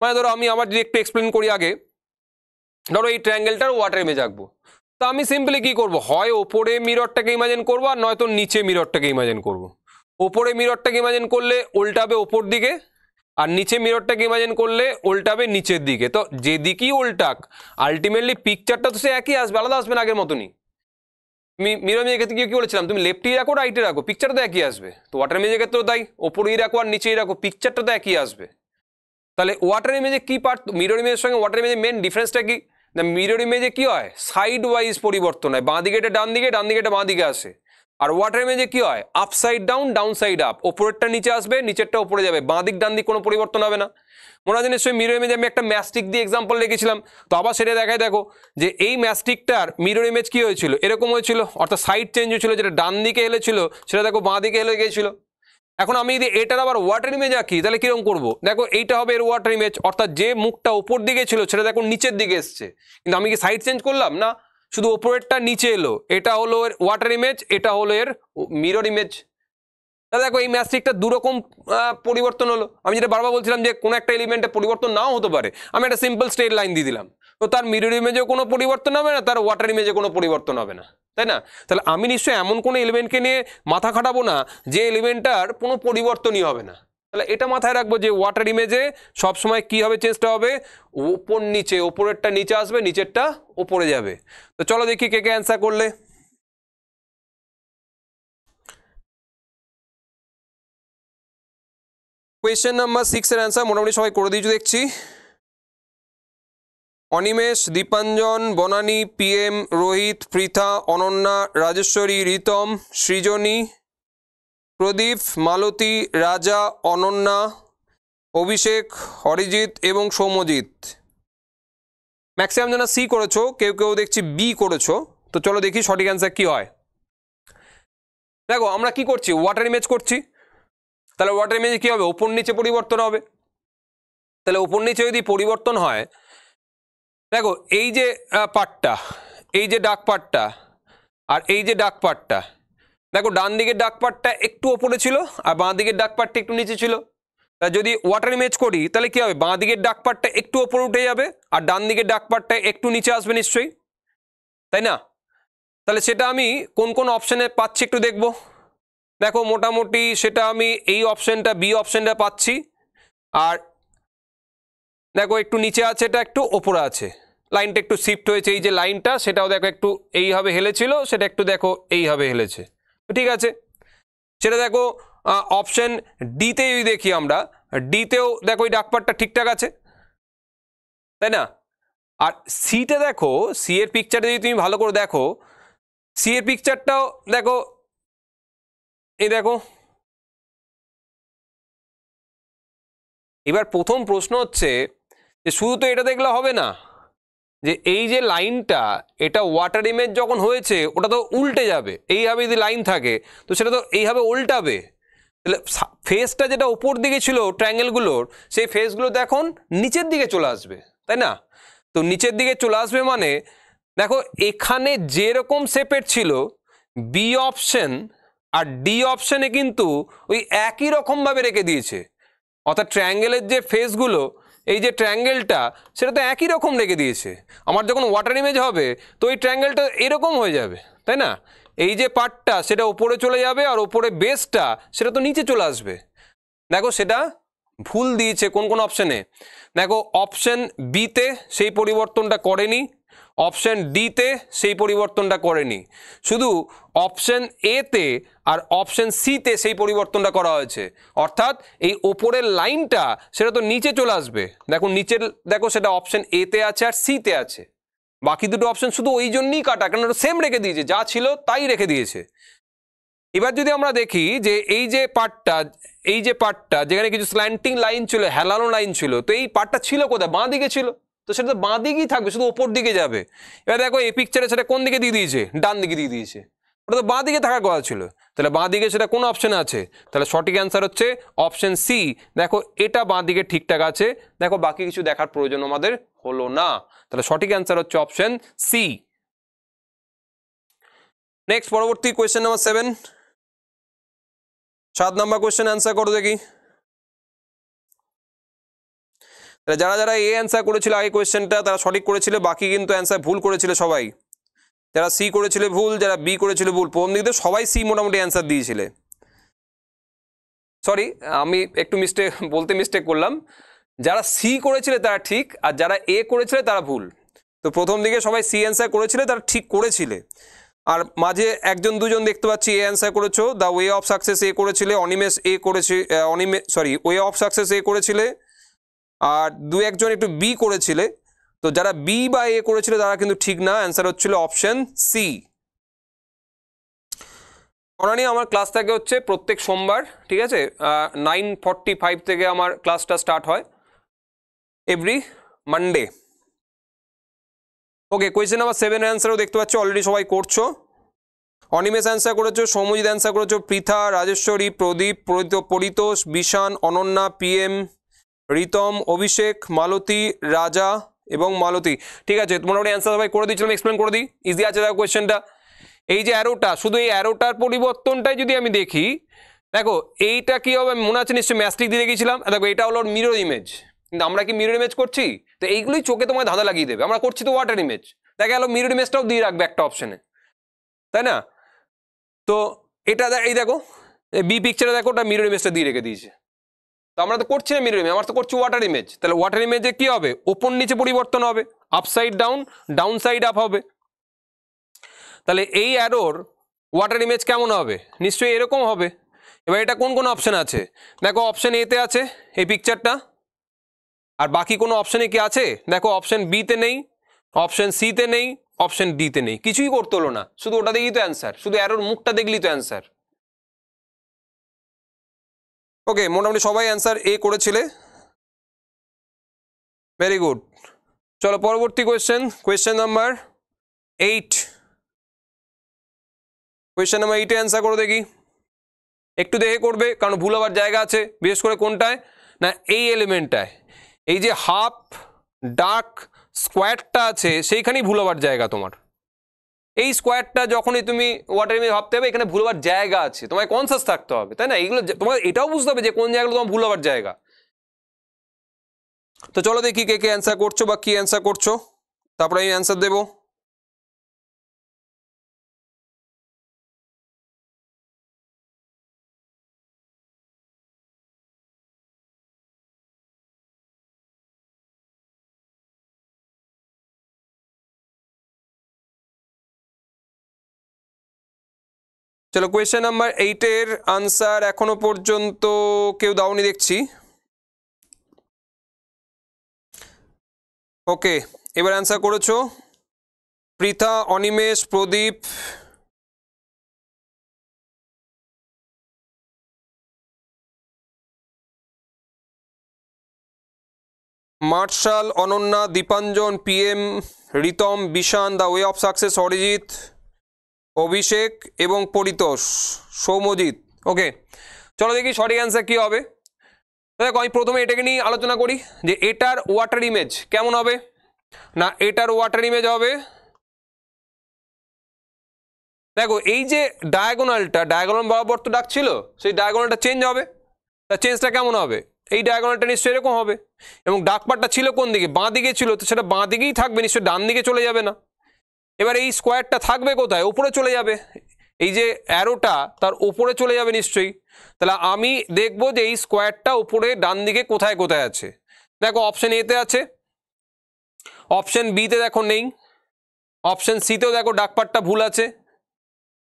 মানে ধরো আমি আবার যদি একটু এক্সপ্লেন করি আগে ধরো এই ট্র্যাঙ্গেলটার ওয়াটার ইমেজ আঁকবো তা আমি সিম্পলি কি করব হয় ওপরে মিররটাকে ইমাজিন করবো আর নয়তো নিচে মিররটাকে ইমাজিন করব। ওপরে মিররটাকে ইমাজিন করলে উল্টাবে ওপর দিকে আর নিচে মিররটাকে ইমাজিন করলে উল্টাবে নিচের দিকে তো যেদিকেই উল্টাক আলটিমেটলি পিকচারটা তো সে একই আসবে আলাদা আসবে না আগের মতনই মিরর মেজের ক্ষেত্রে কি বলেছিলাম তুমি লেফটই রাখো রাইটে রাখো পিকচারটা তো একই আসবে তো ওয়াটার মেজের ক্ষেত্রেও তাই ওপরেই রাখো আর নিচেই রাখো পিকচারটা তো একই আসবে তাহলে ওয়াটার ইমেজে কী পার্ট মিরর ইমেজের সঙ্গে ওয়াটার ইমেজের মেন ডিফারেন্সটা কি না মিরর ইমেজে কি হয় সাইড ওয়াইজ পরিবর্তন হয় বাঁ এটা ডান দিকে ডান দিকে এটা বাঁ দিকে আসে আর ওয়াটার ইমেজে কি হয় up side down down side up ওপরেরটা নিচে আসবে নিচেরটা ওপরে যাবে বাঁ দিক ডান দিক কোনো পরিবর্তন হবে না মনে হয় নিশ্চয়ই মিরর ইমেজে আমি একটা ম্যাস্টিক দিয়ে এক্সাম্পল রেখেছিলাম তো আবার সেটা দেখায় দেখো যে এই ম্যাস্টিকটার মিরর ইমেজ কী হয়েছিল এরকম হয়েছিল অর্থাৎ সাইড চেঞ্জ হয়েছিল যেটা ডান দিকে হেলেছিল সেটা দেখো বাঁ দিকে হেলে গিয়েছিল এখন আমি যদি এটার আবার ওয়াটার ইমেজ আঁকি তাহলে কিরকম করবো দেখো এইটা হবে এর ওয়াটার ইমেজ অর্থাৎ যে মুখটা ওপর দিকে ছিল সেটা দেখো নিচের দিকে এসছে কিন্তু আমি কি সাইড চেঞ্জ করলাম না শুধু ওপরেরটা নিচে এলো এটা হলো এর ওয়াটার ইমেজ এটা হলো এর মিরর ইমেজ তাহলে দেখো এই ম্যাস্টিকটা দুরকম পরিবর্তন হলো আমি যেটা বারবার বলছিলাম যে কোনো একটা এলিমেন্টে পরিবর্তন নাও হতে পারে আমি একটা সিম্পল স্ট্রেট লাইন দিয়ে দিলাম তো তার মিরর ইমেজেও কোনো পরিবর্তন হবে না তার ওয়াটার ইমেজে কোনো পরিবর্তন হবে না তাই না তাহলে আমি নিশ্চয়ই এমন কোনো এলিমেন্টকে নিয়ে মাথা খাটাবো না যে এলিমেন্টটার কোনো পরিবর্তনই হবে না তাহলে এটা মাথায় রাখবো যে ওয়াটার ইমেজে সবসময় কী হবে চেষ্টা হবে ওপর নিচে ওপরেরটা নিচে আসবে নিচেরটা ওপরে যাবে তো চলো দেখি কে কে অ্যান্সার করলে কোয়েশ্চেন নাম্বার সিক্সের অ্যান্সার মোটামুটি সবাই করে দিয়েছি দেখছি অনিমেষ দীপাঞ্জন বনানী পিএম রোহিত পৃথা অনন্যা রাজেশ্বরী রিতম সৃজনী প্রদীপ মালতী রাজা অনন্যা অভিষেক হরিজিৎ এবং সৌম্যজিৎ ম্যাক্সিমাম জানা সি করেছো কেউ কেউ দেখছি বি করেছো তো চলো দেখি সঠিক অ্যান্সার কী হয় দেখো আমরা কি করছি ওয়াটার ইমেজ করছি তাহলে ওয়াটার ইমেজে কী হবে ওপর নিচে পরিবর্তন হবে তাহলে ওপর নিচে যদি পরিবর্তন হয় দেখো এই যে পাটটা এই যে ডাক পাটটা আর এই যে ডাক পাটটা দেখো ডান দিকের ডাক পাটটা একটু ওপরে ছিল আর বাঁ দিকের ডাক পাটটা একটু নিচে ছিল তা যদি ওয়াটার ইমেজ করি তাহলে কী হবে বাঁ দিকের ডাক পাটটা একটু ওপরে উঠে যাবে আর ডান দিকের ডাক পাটটা একটু নিচে আসবে নিশ্চয়ই তাই না তাহলে সেটা আমি কোন কোন অপশানে পাচ্ছি একটু দেখবো দেখো মোটামুটি সেটা আমি এই অপশানটা বি অপশানটা পাচ্ছি আর দেখো একটু নিচে আছে এটা একটু ওপরে আছে লাইনটা একটু শিফট হয়েছে এই যে লাইনটা সেটাও দেখো একটু এইভাবে হেলেছিল সেটা একটু দেখো এইভাবে হেলেছে ঠিক আছে সেটা দেখো অপশান ডিতে যদি দেখি আমরা ডিতেও দেখো ওই ডাকপারটা ঠিকঠাক আছে তাই না আর সিটা দেখো সি এর পিকচারটা যদি তুমি ভালো করে দেখো সি এর পিকচারটাও দেখো এই দেখো এবার প্রথম প্রশ্ন হচ্ছে যে শুধু তো এটা দেখলে হবে না যে এই যে লাইনটা এটা ওয়াটার ইমেজ যখন হয়েছে ওটা তো উল্টে যাবে এইভাবে যদি লাইন থাকে তো সেটা তো এইভাবে উল্টাবে তাহলে ফেসটা যেটা ওপর দিকে ছিল ট্র্যাঙ্গেলগুলোর সেই ফেসগুলো তো এখন নিচের দিকে চলে আসবে তাই না তো নিচের দিকে চলে আসবে মানে দেখো এখানে যেরকম শেপের ছিল বি অপশন আর ডি অপশানে কিন্তু ওই একই রকমভাবে রেখে দিয়েছে অর্থাৎ ট্রায়াঙ্গেলের যে ফেসগুলো এই যে ট্রায়াঙ্গেলটা সেটা তো একই রকম রেখে দিয়েছে আমার যখন ওয়াটার ইমেজ হবে তো এই ট্রায়াঙ্গেলটা এরকম হয়ে যাবে তাই না এই যে পার্টটা সেটা উপরে চলে যাবে আর ওপরে বেসটা সেটা তো নিচে চলে আসবে দেখো সেটা ভুল দিয়েছে কোন কোন অপশানে দেখো অপশান বিতে সেই পরিবর্তনটা করেনি অপশান ডিতে সেই পরিবর্তনটা করেনি শুধু অপশান এতে আর অপশান সিতে সেই পরিবর্তনটা করা হয়েছে অর্থাৎ এই ওপরের লাইনটা সেটা তো নিচে চলে আসবে দেখো নিচের দেখো সেটা অপশান এতে আছে আর সিতে আছে বাকি দুটো অপশান শুধু ওই জন্যই কাটা কেন ওটা সেম রেখে দিয়েছে যা ছিল তাই রেখে দিয়েছে এবার যদি আমরা দেখি যে এই যে পার্টটা এই যে পার্টটা যেখানে কিছু স্ল্যান্টিং লাইন ছিল হেলানো লাইন ছিল তো এই পার্টটা ছিল কোথায় বাঁ দিকে ছিল তো সেটা তো বাঁ দিকেই থাকবে শুধু ওপর দিকে যাবে এবার দেখো এই পিকচারে সেটা কোন দিকে দিয়ে দিয়েছে ডান দিকে দিয়ে দিয়েছে ওটা তো বাঁ দিকে থাকার কথা ছিল তাহলে বাঁ দিকে সেটা কোন অপশন আছে তাহলে সঠিক অ্যান্সার হচ্ছে অপশন সি দেখো এটা বাঁ দিকে ঠিকঠাক আছে দেখো বাকি কিছু দেখার প্রয়োজন আমাদের হলো না তাহলে সঠিক অ্যান্সার হচ্ছে অপশন সি নেক্সট পরবর্তী কোয়েশ্চেন নাম্বার সেভেন সাত নাম্বার কোয়েশ্চেন অ্যান্সার করো দেখি যারা যারা এ অ্যান্সার করেছিল আগে কোয়েশ্চেনটা তারা সঠিক করেছিল বাকি কিন্তু অ্যান্সার ভুল করেছিল সবাই যারা সি করেছিল ভুল যারা বি করেছিল ভুল প্রথম দিকে সবাই সি মোটামুটি অ্যান্সার দিয়েছিলে সরি আমি একটু মিস্টেক বলতে মিস্টেক করলাম যারা সি করেছিল তারা ঠিক আর যারা এ করেছিল তারা ভুল তো প্রথম দিকে সবাই সি অ্যান্সার করেছিল তারা ঠিক করেছিলে আর মাঝে একজন দুজন দেখতে পাচ্ছি এ অ্যান্সার করেছো দ্য ওয়ে অফ সাকসেস এ করেছিলে অনিমেষ এ করেছে অনিমে সরি ওয়ে অফ সাকসেস এ করেছিলে আর দু একজন একটু বি করেছিলে তো যারা বি বা এ করেছিল তারা কিন্তু ঠিক না অ্যান্সার হচ্ছিল অপশন সি অনানি আমার ক্লাস থাকে হচ্ছে প্রত্যেক সোমবার ঠিক আছে নাইন ফর্টি ফাইভ থেকে আমার ক্লাসটা স্টার্ট হয় every Monday okay question number সেভেনের অ্যান্সারও দেখতে পাচ্ছ অলরেডি সবাই করছো অনিমেষ অ্যান্সার করেছো সৌমজিৎ অ্যান্সার করেছো পৃথা রাজেশ্বরী প্রদীপ পরিতোষ বিশান অনন্যা পিএম রিতম অভিষেক মালতী রাজা এবং মালতী ঠিক আছে মোটামুটি অ্যান্সার সবাই করে দিচ্ছিলাম এক্সপ্লেন করে দিই ইজি আছে দেখো কোয়েশ্চেনটা এই যে অ্যারোটা শুধু এই অ্যারোটার পরিবর্তনটাই যদি আমি দেখি দেখো এইটা কি হবে মনে আছে নিশ্চয়ই ম্যাস্টিক দিয়ে গিয়েছিলাম দেখো এটা হলো মিরর ইমেজ কিন্তু আমরা কি মিরর ইমেজ করছি তো এইগুলোই চোখে তোমায় ধাঁধা লাগিয়ে দেবে আমরা করছি তো ওয়াটার ইমেজ দেখা গেলো মিরর ইমেজটাও দিয়ে রাখবে একটা অপশানে তাই না তো এটা এই দেখো বি পিকচারে দেখো ওটা মিরর ইমেজটা দিয়ে রেখে দিয়েছে তো আমরা তো করছি না মিরর ইমেজ আমরা তো করছি ওয়াটার ইমেজ তাহলে ওয়াটার ইমেজে কি হবে ওপর নিচে পরিবর্তন হবে upside down down side up হবে তাহলে এই অ্যারোর ওয়াটার ইমেজ কেমন হবে নিশ্চয়ই এরকম হবে এবার এটা কোন কোন অপশান আছে দেখো অপশান এতে আছে এই পিকচারটা আর বাকি কোনো অপশানে কি আছে দেখো অপশান বিতে নেই অপশান সিতে নেই অপশান ডিতে নেই কিছুই করতে হলো না শুধু ওটা দেখি তো অ্যান্সার শুধু অ্যারোর মুখটা দেখলেই তো অ্যান্সার ওকে মোটামুটি সবাই অ্যান্সার এ করেছিলে ভেরি গুড চলো পরবর্তী question question number eight question number এইটে অ্যান্সার করে দেখি একটু দেখে করবে কারণ ভুল হবার জায়গা আছে বিশেষ করে কোনটায় না এই এলিমেন্টটায় এই যে হাফ ডার্ক স্কোয়ারটা আছে সেইখানেই ভুল হবার জায়গা তোমার এই স্কোয়ারটা যখনই তুমি ওয়াটার ইমেজ ভাবতে হবে এখানে ভুলবার জায়গা আছে তোমায় কনসাস থাকতে হবে তাই না এগুলো তোমার এটাও বুঝতে হবে যে কোন জায়গাগুলো তোমার ভুলবার জায়গা তো চলো দেখি কে কে অ্যান্সার করছো বা কি অ্যান্সার করছো তারপরে আমি অ্যান্সার দেবো চলো কোয়েশ্চেন নাম্বার এইটের আনসার এখনো পর্যন্ত কেউ দাওনি দেখছি ওকে এবার অ্যান্সার করেছো Pritha Animesh Pradip Marshal Ananya Dipanjan PM Ritam Bishan the way of success Arijit Abhishek এবং পরিতোষ সৌমজিৎ ওকে চলো দেখি সঠিক অ্যান্সার কী হবে দেখো আমি প্রথমে এটাকে নিয়ে আলোচনা করি যে এটার ওয়াটার ইমেজ কেমন হবে না এটার ওয়াটার ইমেজ হবে দেখো এই যে ডায়াগোনালটা ডায়াগোনাল বরাবর তো ডাক ছিল সেই ডায়াগোনালটা চেঞ্জ হবে তা চেঞ্জটা কেমন হবে এই ডায়াগোনালটা নিশ্চয়ই এরকম হবে এবং ডাকপাটটা ছিল কোন দিকে বাঁ দিকে ছিল তো সেটা বাঁ দিকেই থাকবে নিশ্চয়ই ডান দিকে চলে যাবে না এবার এই স্কোয়ারটা থাকবে কোথায় ওপরে চলে যাবে এই যে অ্যারোটা তার ওপরে চলে যাবে নিশ্চয়ই তাহলে আমি দেখব যে এই স্কোয়ারটা ওপরে ডান দিকে কোথায় কোথায় আছে দেখো অপশন এতে আছে অপশন বিতে দেখো নেই অপশন সিতেও দেখো ডাকপাটটা ভুল আছে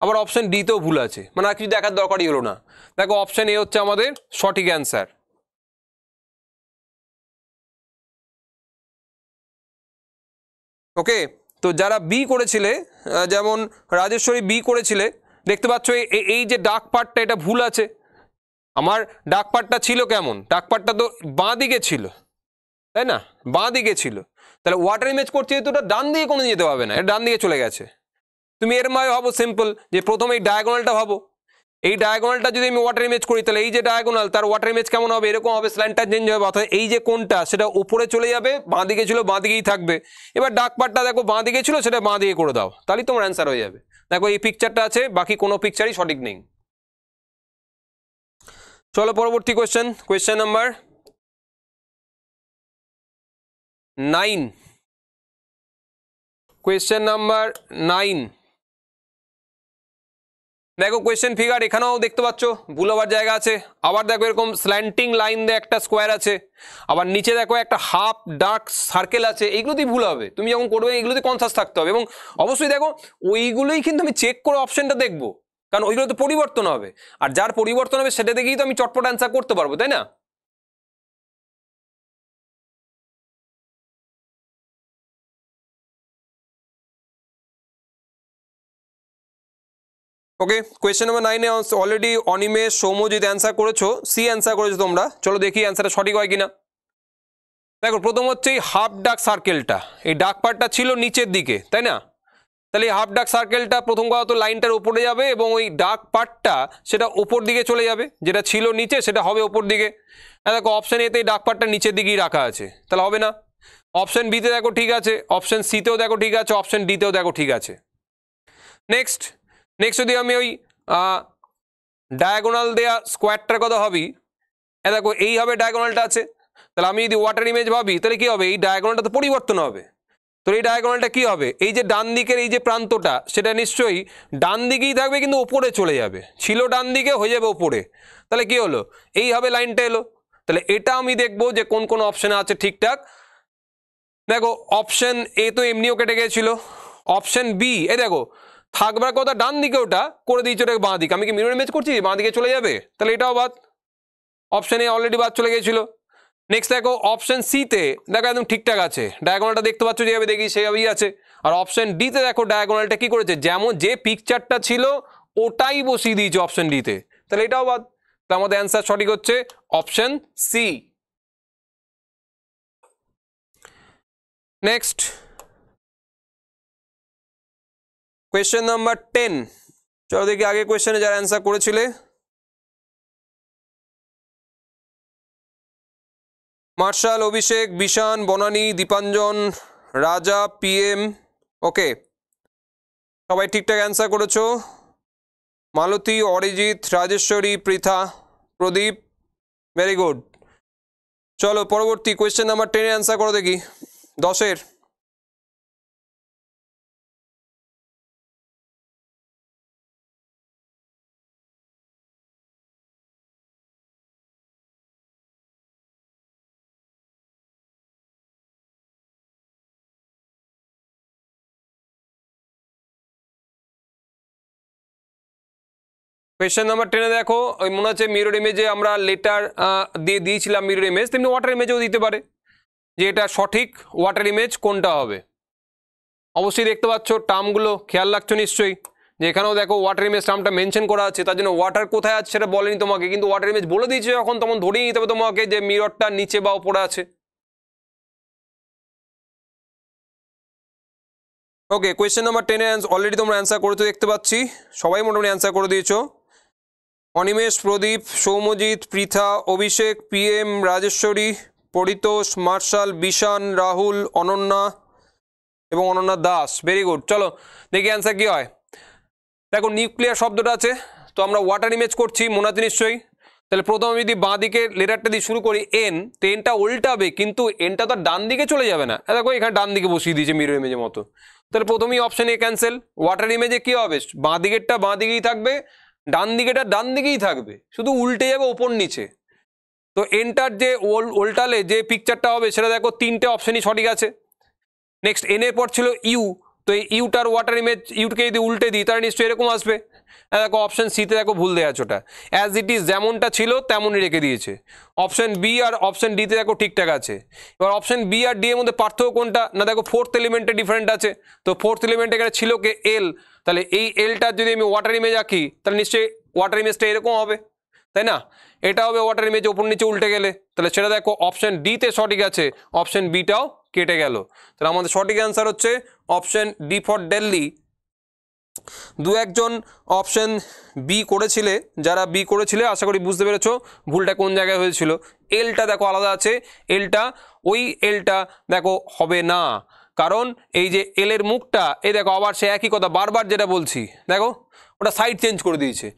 আবার অপশন ডিতেও ভুল আছে মানে আর কিছু দেখার দরকারই হলো না দেখো অপশন এ হচ্ছে আমাদের সঠিক অ্যান্সার ওকে তো যারা বি করেছিলে যেমন রাজেশ্বরী বি করেছিলে দেখতে পাচ্ছ এই যে ডাক পাটটা এটা ভুল আছে আমার ডাক পাটটা ছিল কেমন ডাক পাটটা তো বাঁ দিকে ছিল তাই না বাঁ দিকে ছিল তাহলে ওয়াটার ইমেজ করছে তো ওটা ডান দিকে কোনো যেতে পারবে না এটা ডান দিকে চলে গেছে তুমি এর মায় ভাবো সিম্পল যে প্রথমে এই ডায়াগোনালটা ভাবো এই ডায়াগোনালটা যদি আমি ওয়াটার ইমেজ করি তাহলে এই যে ডায়াগোনাল তার ওয়াটার ইমেজ কেমন হবে এরকম হবে স্ল্যান্টটা চেঞ্জ হবে অর্থাৎ এই যে কোনটা সেটা উপরে চলে যাবে বাঁ দিকে ছিল বাঁ দিকেই থাকবে এবার ডাক পাটটা দেখো বাঁ দিকে ছিল সেটা বাঁ দিকে করে দাও তাহলেই তোমার অ্যান্সার হয়ে যাবে দেখো এই পিকচারটা আছে বাকি কোনো পিকচারই সঠিক নেই চলো পরবর্তী question question number nine question number nine দেখো কোয়েশ্চেন ফিগার এখানেও দেখতে পাচ্ছ ভুল হবার জায়গা আছে আবার দেখো এরকম স্ল্যান্টিং লাইন দিয়ে একটা স্কোয়ার আছে আবার নিচে দেখো একটা হাফ ডার্ক সার্কেল আছে এইগুলোতেই ভুল হবে তুমি যখন করবে এইগুলোতেই কনসাস থাকতে হবে এবং অবশ্যই দেখো ওইগুলোই কিন্তু আমি চেক করে অপশনটা দেখবো কারণ ওইগুলো তো পরিবর্তন হবে আর যার পরিবর্তন হবে সেটা দেখেই তো আমি চটপট অ্যান্সার করতে পারবো তাই না ওকে কোয়েশ্চেন নাম্বার নাইনে অলরেডি অনিমে সৌমজিৎ অ্যান্সার করেছো সি অ্যান্সার করেছো তোমরা চলো দেখি অ্যান্সারটা সঠিক হয় কিনা দেখো প্রথম হচ্ছে এই হাফ ডাক সার্কেলটা এই ডাক পার্টটা ছিল নিচের দিকে তাই না তাহলে এই হাফ ডাক সার্কেলটা প্রথম কথা তো লাইনটার উপরে যাবে এবং ওই ডাক পার্টটা সেটা ওপর দিকে চলে যাবে যেটা ছিল নিচে সেটা হবে ওপর দিকে হ্যাঁ, দেখো অপশান এতে এই ডাক পার্টটা নিচের দিকেই রাখা আছে তাহলে হবে না অপশান বিতে দেখো ঠিক আছে অপশান সিতেও দেখো ঠিক আছে অপশান ডিতেও দেখো ঠিক আছে নেক্সট নেক্সট যদি আমি ওই ডায়াগোনাল দেওয়া স্কোয়ারটার কথা ভাবি এ দেখো এইভাবে ডায়াগোনালটা আছে তাহলে আমি যদি ওয়াটার ইমেজ ভাবি তাহলে কী হবে এই ডায়াগোনালটা তো পরিবর্তন হবে তো এই ডায়াগোনালটা কী হবে এই যে ডান দিকের এই যে প্রান্তটা সেটা নিশ্চয়ই ডান দিকেই থাকবে কিন্তু ওপরে চলে যাবে ছিল ডান দিকে হয়ে যাবে ওপরে তাহলে কী হলো এইভাবে লাইনটা এলো তাহলে এটা আমি দেখব যে কোন কোন অপশানে আছে ঠিকঠাক দেখো অপশান এ তো এমনিও কেটে গেছিলো অপশান বি এ দেখো থাকবার কথা ডান দিকে ওটা করে দিয়েছে ওটাকে বাঁ দিকে আমি কি মিরর ইমেজ করছি বাঁ দিকে চলে যাবে তাহলে এটাও বাদ অপশানে অলরেডি বাদ চলে গিয়েছিল নেক্সট দেখো অপশান সিতে দেখো একদম ঠিকঠাক আছে ডায়াগোনালটা দেখতে পাচ্ছ যেভাবে দেখি সেভাবেই আছে আর অপশান ডিতে দেখো ডায়াগোনালটা কি করেছে যেমন যে পিকচারটা ছিল ওটাই বসিয়ে দিয়েছে অপশান ডিতে তাহলে এটাও বাদ তা আমাদের অ্যান্সার সঠিক হচ্ছে option C next question number ten চলো দেখি আগে কোয়েশ্চনে যারা অ্যান্সার করেছিলে Marshal Abhishek Bishan Banani Dipanjan Raja PM okay সবাই ঠিকঠাক অ্যান্সার করেছ মালতী অরিজিৎ রাজেশ্বরী পৃথা প্রদীপ ভেরি গুড চলো পরবর্তী কোয়েশ্চেন নাম্বার টেনে অ্যান্সার করো দেখি দশের কোয়েশ্চেন নাম্বার টেনে দেখো ওই মনে হচ্ছে মিরর ইমেজে আমরা লেটার দিয়ে দিয়েছিলাম মিরর ইমেজ তেমনি ওয়াটার ইমেজেও দিতে পারে যে এটা সঠিক ওয়াটার ইমেজ কোনটা হবে অবশ্যই দেখতে পাচ্ছ টার্মগুলো খেয়াল রাখছো নিশ্চয়ই যে এখানেও দেখো ওয়াটার ইমেজ টার্মটা মেনশন করা আছে তার জন্য ওয়াটার কোথায় আছে সেটা বলেনি তোমাকে কিন্তু ওয়াটার ইমেজ বলে দিয়েছে যখন তখন ধরেই নিতে হবে তোমাকে যে মিররটা নিচে বা ওপরে আছে ওকে কোয়েশ্চেন নাম্বার টেনের অলরেডি তোমরা অ্যান্সার করেছো দেখতে পাচ্ছি সবাই মোটামুটি অ্যান্সার করে দিয়েছো অনিমেষ প্রদীপ সৌমজিৎ পৃথা অভিষেক পিএম রাজেশ্বরী পরিতোষ মার্শাল বিশান রাহুল অনন্যা এবং অনন্যা দাস ভেরি গুড চলো দেখি অ্যান্সার কী হয় দেখো নিউক্লিয়ার শব্দটা আছে তো আমরা ওয়াটার ইমেজ করছি মোনাতে নিশ্চয়ই তাহলে প্রথমে যদি বাঁ দিকে লেটারটা দিয়ে শুরু করি এন তো এনটা উল্টাবে কিন্তু এনটা তো ডান দিকে চলে যাবে না দেখো এখানে ডান দিকে বসিয়ে দিয়েছে মিরো ইমেজের মতো তাহলে প্রথমেই অপশানে এ ক্যান্সেল ওয়াটার ইমেজে কী হবে বাঁ দিকেরটা বাঁ দিকেই থাকবে ডান দিকেটা ডান দিকেই থাকবে শুধু উল্টে যাবে ওপর নিচে তো এনটার যে ওল্টালে যে পিকচারটা হবে সেটা দেখো তিনটে অপশানই সঠিক আছে নেক্সট এনের পর ছিল ইউ তো এই ইউটার ওয়াটার ইমেজ ইউটকে যদি উল্টে দিই তাহলে নিশ্চয়ই এরকম আসবে হ্যাঁ, দেখো অপশান সিতে দেখো ভুল দেওয়া আছে ওটা অ্যাজ ইট ইজ যেমনটা ছিল তেমনই রেখে দিয়েছে অপশান বি আর অপশান ডিতে দেখো ঠিকঠাক আছে এবার অপশান বি আর ডি এর মধ্যে পার্থক্য কোনটা না দেখো ফোর্থ এলিমেন্টে ডিফারেন্ট আছে তো ফোর্থ এলিমেন্টে এখানে ছিল কে এল তাহলে এই এলটা যদি আমি ওয়াটার ইমেজ আঁকি তাহলে নিশ্চয়ই ওয়াটার ইমেজটা এরকম হবে তাই না এটা হবে ওয়াটার ইমেজ ওপর নিচে উল্টে গেলে তাহলে সেটা দেখো অপশান ডিতে সঠিক আছে অপশান বিটাও কেটে গেল তাহলে আমাদের সঠিক অ্যান্সার হচ্ছে অপশন ডি ফর দিল্লি দু একজন অপশন বি করেছিলে যারা বি করেছিলে আশা করি বুঝতে পেরেছ ভুলটা কোন জায়গায় হয়েছিল এলটা দেখো আলাদা আছে এলটা ওই এলটা দেখো হবে না কারণ এই যে এলের মুখটা এই দেখো আবার সে একই কথা বারবার যেটা বলছি দেখো ওটা সাইড চেঞ্জ করে দিয়েছে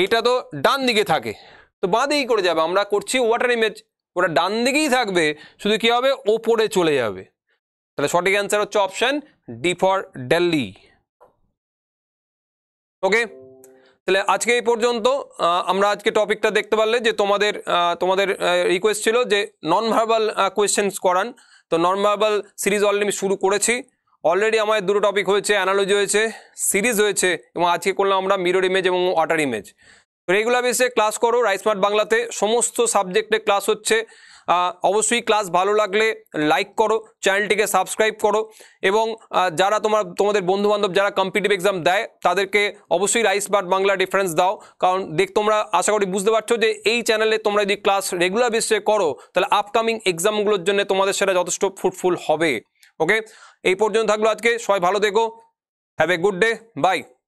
এইটা তো ডান দিকে থাকে তো বাঁ করে যাবে আমরা করছি ওয়াটার ইমেজ ওটা ডান দিকেই থাকবে শুধু কি হবে ওপরে চলে যাবে তাহলে সঠিক অ্যান্সার হচ্ছে option D for Delhi okay তাহলে আজকে এই পর্যন্ত আমরা আজকে টপিকটা দেখতে পারলে যে তোমাদের তোমাদের রিকোয়েস্ট ছিল যে নন ভার্বাল কোয়েশ্চেন্স করান তো নন ভার্বাল সিরিজ অলরেডি আমি শুরু করেছি অলরেডি আমাদের দুটো টপিক হয়েছে অ্যানালজি হয়েছে সিরিজ হয়েছে এবং আজকে করলাম আমরা মিরর ইমেজ এবং ওয়াটার ইমেজ রেগুলার বেসে ক্লাস করো রাইসমার্ট বাংলাতে সমস্ত সাবজেক্টে ক্লাস হচ্ছে অবশ্যই ক্লাস ভালো লাগলে লাইক করো চ্যানেলটিকে সাবস্ক্রাইব করো এবং যারা তোমার তোমাদের বন্ধুবান্ধব যারা কম্পিটিভ এক্সাম দেয় তাদেরকে অবশ্যই রাইস বাট বাংলা ডিফারেন্স দাও কারণ দেখ তোমরা আশা করি বুঝতে পারছো যে এই চ্যানেলে তোমরা যদি ক্লাস রেগুলার বেসে করো তাহলে আপকামিং এক্সামগুলোর জন্য তোমাদের সেটা যথেষ্ট ফ্রুটফুল হবে ওকে এই পর্যন্ত থাকলো আজকে সবাই ভালো দেখো have a good day by